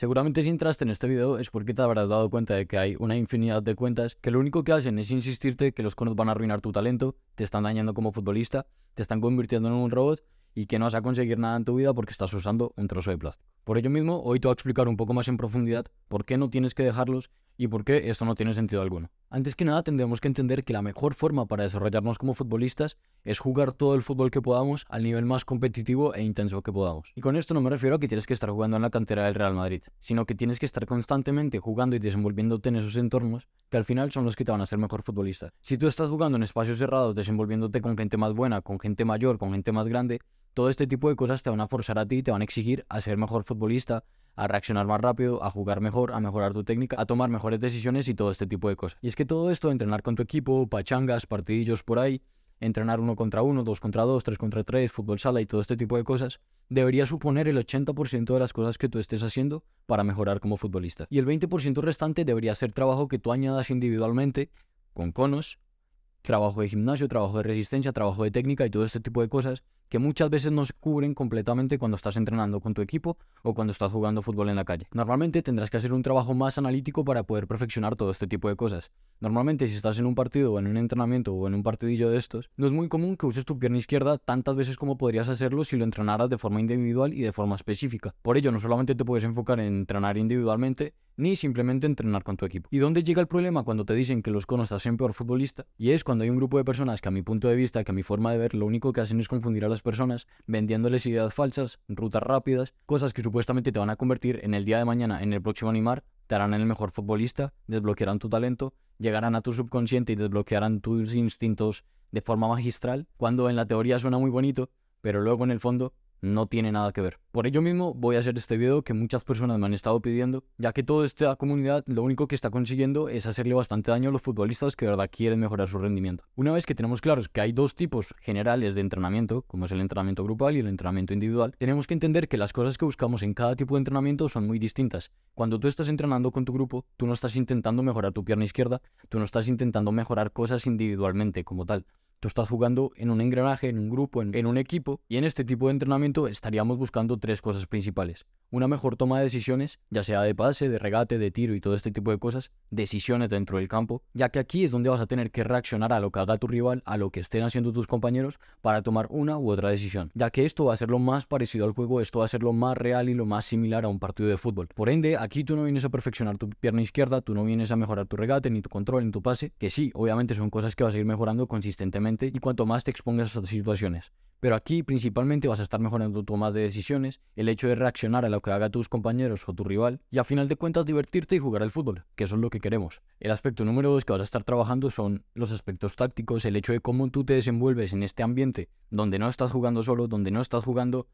Seguramente si entraste en este video es porque te habrás dado cuenta de que hay una infinidad de cuentas que lo único que hacen es insistirte que los conos van a arruinar tu talento, te están dañando como futbolista, te están convirtiendo en un robot y que no vas a conseguir nada en tu vida porque estás usando un trozo de plástico. Por ello mismo, hoy te voy a explicar un poco más en profundidad por qué no tienes que dejarlos y por qué esto no tiene sentido alguno. Antes que nada, tendremos que entender que la mejor forma para desarrollarnos como futbolistas es jugar todo el fútbol que podamos al nivel más competitivo e intenso que podamos. Y con esto no me refiero a que tienes que estar jugando en la cantera del Real Madrid, sino que tienes que estar constantemente jugando y desenvolviéndote en esos entornos que al final son los que te van a hacer mejor futbolista. Si tú estás jugando en espacios cerrados, desenvolviéndote con gente más buena, con gente mayor, con gente más grande, todo este tipo de cosas te van a forzar a ti, te van a exigir a ser mejor futbolista, a reaccionar más rápido, a jugar mejor, a mejorar tu técnica, a tomar mejores decisiones y todo este tipo de cosas. Y es que todo esto, entrenar con tu equipo, pachangas, partidillos por ahí, entrenar uno contra uno, dos contra dos, tres contra tres, fútbol sala y todo este tipo de cosas, debería suponer el 80% de las cosas que tú estés haciendo para mejorar como futbolista. Y el 20% restante debería ser trabajo que tú añadas individualmente, con conos, trabajo de gimnasio, trabajo de resistencia, trabajo de técnica y todo este tipo de cosas que muchas veces no se cubren completamente cuando estás entrenando con tu equipo o cuando estás jugando fútbol en la calle. Normalmente tendrás que hacer un trabajo más analítico para poder perfeccionar todo este tipo de cosas. Normalmente si estás en un partido o en un entrenamiento o en un partidillo de estos, no es muy común que uses tu pierna izquierda tantas veces como podrías hacerlo si lo entrenaras de forma individual y de forma específica. Por ello, no solamente te puedes enfocar en entrenar individualmente, ni simplemente entrenar con tu equipo. ¿Y dónde llega el problema cuando te dicen que los conos hacen peor futbolista? Y es cuando hay un grupo de personas que a mi punto de vista, que a mi forma de ver, lo único que hacen es confundir a las personas vendiéndoles ideas falsas, rutas rápidas, cosas que supuestamente te van a convertir en el día de mañana, en el próximo animar, te harán el mejor futbolista, desbloquearán tu talento, llegarán a tu subconsciente y desbloquearán tus instintos de forma magistral, cuando en la teoría suena muy bonito, pero luego en el fondo no tiene nada que ver. Por ello mismo voy a hacer este video que muchas personas me han estado pidiendo, ya que toda esta comunidad lo único que está consiguiendo es hacerle bastante daño a los futbolistas que de verdad quieren mejorar su rendimiento. Una vez que tenemos claros que hay dos tipos generales de entrenamiento, como es el entrenamiento grupal y el entrenamiento individual, tenemos que entender que las cosas que buscamos en cada tipo de entrenamiento son muy distintas. Cuando tú estás entrenando con tu grupo, tú no estás intentando mejorar tu pierna izquierda, tú no estás intentando mejorar cosas individualmente como tal. Tú estás jugando en un engranaje, en un grupo, en, un equipo, y en este tipo de entrenamiento estaríamos buscando tres cosas principales. Una mejor toma de decisiones, ya sea de pase, de regate, de tiro y todo este tipo de cosas, decisiones dentro del campo, ya que aquí es donde vas a tener que reaccionar a lo que haga tu rival, a lo que estén haciendo tus compañeros, para tomar una u otra decisión, ya que esto va a ser lo más parecido al juego, esto va a ser lo más real y lo más similar a un partido de fútbol. Por ende, aquí tú no vienes a perfeccionar tu pierna izquierda, tú no vienes a mejorar tu regate, ni tu control, ni tu pase, que sí, obviamente son cosas que vas a ir mejorando consistentemente y cuanto más te expongas a esas situaciones. Pero aquí principalmente vas a estar mejorando tu toma de decisiones, el hecho de reaccionar a lo que haga tus compañeros o tu rival, y a final de cuentas divertirte y jugar al fútbol, que eso es lo que queremos. El aspecto número dos que vas a estar trabajando son los aspectos tácticos, el hecho de cómo tú te desenvuelves en este ambiente, donde no estás jugando solo, donde no estás jugando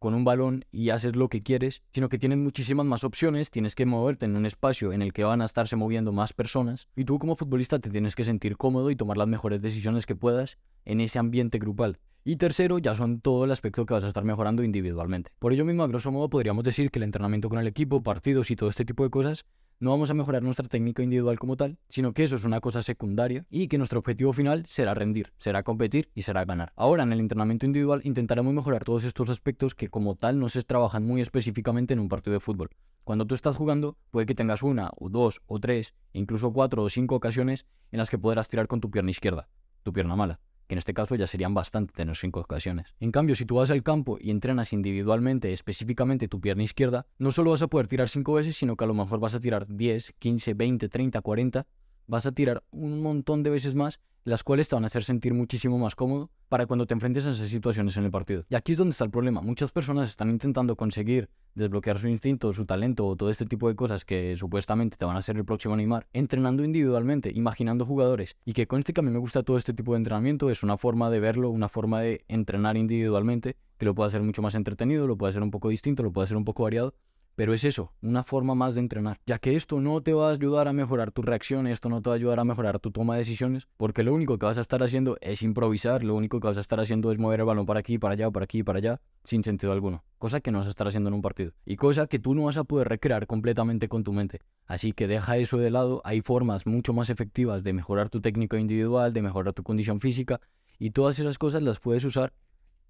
con un balón y haces lo que quieres, sino que tienes muchísimas más opciones, tienes que moverte en un espacio en el que van a estarse moviendo más personas y tú como futbolista te tienes que sentir cómodo y tomar las mejores decisiones que puedas en ese ambiente grupal. Y tercero, ya son todo el aspecto que vas a estar mejorando individualmente. Por ello mismo, a grosso modo, podríamos decir que el entrenamiento con el equipo, partidos y todo este tipo de cosas no vamos a mejorar nuestra técnica individual como tal, sino que eso es una cosa secundaria y que nuestro objetivo final será rendir, será competir y será ganar. Ahora, en el entrenamiento individual intentaremos mejorar todos estos aspectos que como tal no se trabajan muy específicamente en un partido de fútbol. Cuando tú estás jugando, puede que tengas una, o dos, o tres, incluso cuatro o cinco ocasiones en las que podrás tirar con tu pierna izquierda, tu pierna mala que en este caso ya serían bastante tener cinco ocasiones. En cambio, si tú vas al campo y entrenas individualmente, específicamente tu pierna izquierda, no solo vas a poder tirar cinco veces, sino que a lo mejor vas a tirar 10, 15, 20, 30, 40, vas a tirar un montón de veces más las cuales te van a hacer sentir muchísimo más cómodo para cuando te enfrentes a esas situaciones en el partido. Y aquí es donde está el problema. Muchas personas están intentando conseguir desbloquear su instinto, su talento o todo este tipo de cosas que supuestamente te van a hacer el próximo animar, entrenando individualmente, imaginando jugadores. Y que conste que a mí me gusta todo este tipo de entrenamiento, es una forma de verlo, una forma de entrenar individualmente, que lo pueda hacer mucho más entretenido, lo puede hacer un poco distinto, lo puede hacer un poco variado, pero es eso, una forma más de entrenar, ya que esto no te va a ayudar a mejorar tu reacción, esto no te va a ayudar a mejorar tu toma de decisiones, porque lo único que vas a estar haciendo es improvisar, lo único que vas a estar haciendo es mover el balón para aquí, para allá, para aquí, para allá, sin sentido alguno, cosa que no vas a estar haciendo en un partido, y cosa que tú no vas a poder recrear completamente con tu mente. Así que deja eso de lado, hay formas mucho más efectivas de mejorar tu técnica individual, de mejorar tu condición física, y todas esas cosas las puedes usar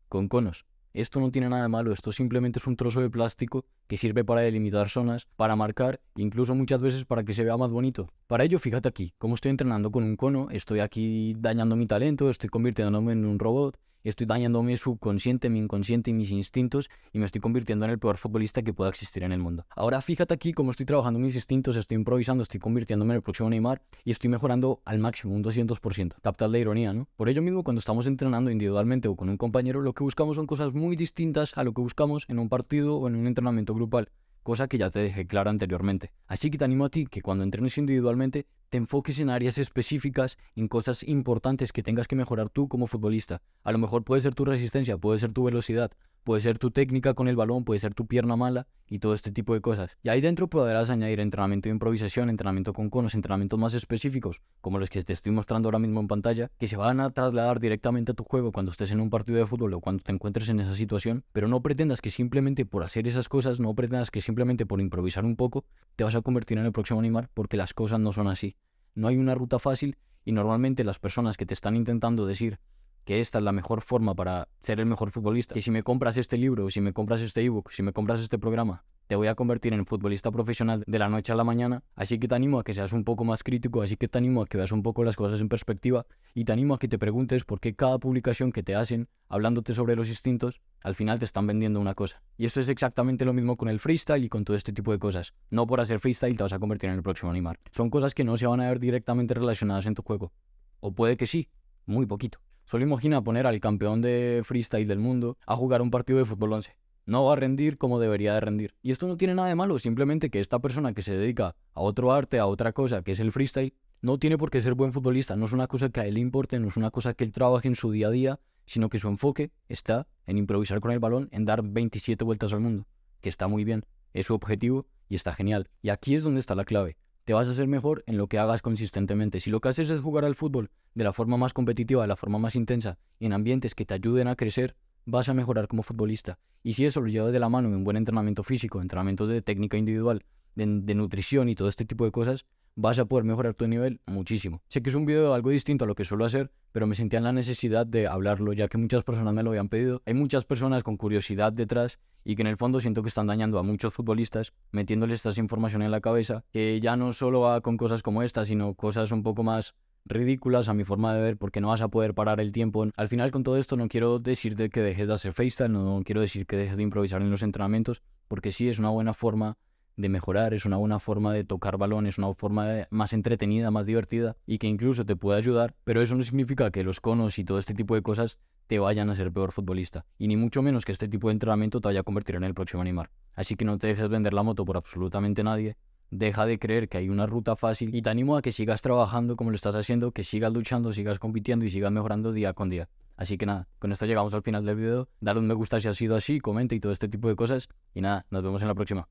con conos. Esto no tiene nada de malo, esto simplemente es un trozo de plástico que sirve para delimitar zonas, para marcar, incluso muchas veces para que se vea más bonito. Para ello, fíjate aquí, como estoy entrenando con un cono, estoy aquí dañando mi talento, estoy convirtiéndome en un robot, estoy dañando mi subconsciente, mi inconsciente y mis instintos y me estoy convirtiendo en el peor futbolista que pueda existir en el mundo. Ahora fíjate aquí cómo estoy trabajando mis instintos, estoy improvisando, estoy convirtiéndome en el próximo Neymar y estoy mejorando al máximo un 200%. Captad la ironía, ¿no? Por ello mismo, cuando estamos entrenando individualmente o con un compañero, lo que buscamos son cosas muy distintas a lo que buscamos en un partido o en un entrenamiento grupal cosa que ya te dejé claro anteriormente. Así que te animo a ti que cuando entrenes individualmente te enfoques en áreas específicas, en cosas importantes que tengas que mejorar tú como futbolista. A lo mejor puede ser tu resistencia, puede ser tu velocidad, puede ser tu técnica con el balón, puede ser tu pierna mala y todo este tipo de cosas. Y ahí dentro podrás añadir entrenamiento de improvisación, entrenamiento con conos, entrenamientos más específicos, como los que te estoy mostrando ahora mismo en pantalla, que se van a trasladar directamente a tu juego cuando estés en un partido de fútbol o cuando te encuentres en esa situación, pero no pretendas que simplemente por hacer esas cosas, no pretendas que simplemente por improvisar un poco, te vas a convertir en el próximo animal, porque las cosas no son así. No hay una ruta fácil y normalmente las personas que te están intentando decir que esta es la mejor forma para ser el mejor futbolista, y si me compras este libro, si me compras este ebook, si me compras este programa, te voy a convertir en futbolista profesional de la noche a la mañana, así que te animo a que seas un poco más crítico, así que te animo a que veas un poco las cosas en perspectiva y te animo a que te preguntes por qué cada publicación que te hacen hablándote sobre los instintos, al final te están vendiendo una cosa. Y esto es exactamente lo mismo con el freestyle y con todo este tipo de cosas. No por hacer freestyle te vas a convertir en el próximo animar. Son cosas que no se van a ver directamente relacionadas en tu juego. O puede que sí, muy poquito. Solo imagina poner al campeón de freestyle del mundo a jugar un partido de fútbol 11. No va a rendir como debería de rendir. Y esto no tiene nada de malo, simplemente que esta persona que se dedica a otro arte, a otra cosa, que es el freestyle, no tiene por qué ser buen futbolista, no es una cosa que a él importe, no es una cosa que él trabaje en su día a día, sino que su enfoque está en improvisar con el balón, en dar 27 vueltas al mundo, que está muy bien, es su objetivo y está genial. Y aquí es donde está la clave. Te vas a hacer mejor en lo que hagas consistentemente. Si lo que haces es jugar al fútbol de la forma más competitiva, de la forma más intensa, en ambientes que te ayuden a crecer, vas a mejorar como futbolista. Y si eso lo llevas de la mano de un buen entrenamiento físico, entrenamiento de técnica individual, de, nutrición y todo este tipo de cosas, vas a poder mejorar tu nivel muchísimo. Sé que es un video algo distinto a lo que suelo hacer, pero me sentía en la necesidad de hablarlo, ya que muchas personas me lo habían pedido. Hay muchas personas con curiosidad detrás y que en el fondo siento que están dañando a muchos futbolistas metiéndoles esta información en la cabeza, que ya no solo va con cosas como esta, sino cosas un poco más ridículas a mi forma de ver porque no vas a poder parar el tiempo. Al final con todo esto no quiero decirte que dejes de hacer face no quiero decir que dejes de improvisar en los entrenamientos, porque sí es una buena forma de mejorar, es una buena forma de tocar balón, es una forma más entretenida, más divertida y que incluso te puede ayudar, pero eso no significa que los conos y todo este tipo de cosas te vayan a ser peor futbolista, y ni mucho menos que este tipo de entrenamiento te vaya a convertir en el próximo animal Así que no te dejes vender la moto por absolutamente nadie, deja de creer que hay una ruta fácil y te animo a que sigas trabajando como lo estás haciendo, que sigas luchando, sigas compitiendo y sigas mejorando día con día. Así que nada, con esto llegamos al final del video. Dale un me gusta si ha sido así, comenta y todo este tipo de cosas. Y nada, nos vemos en la próxima.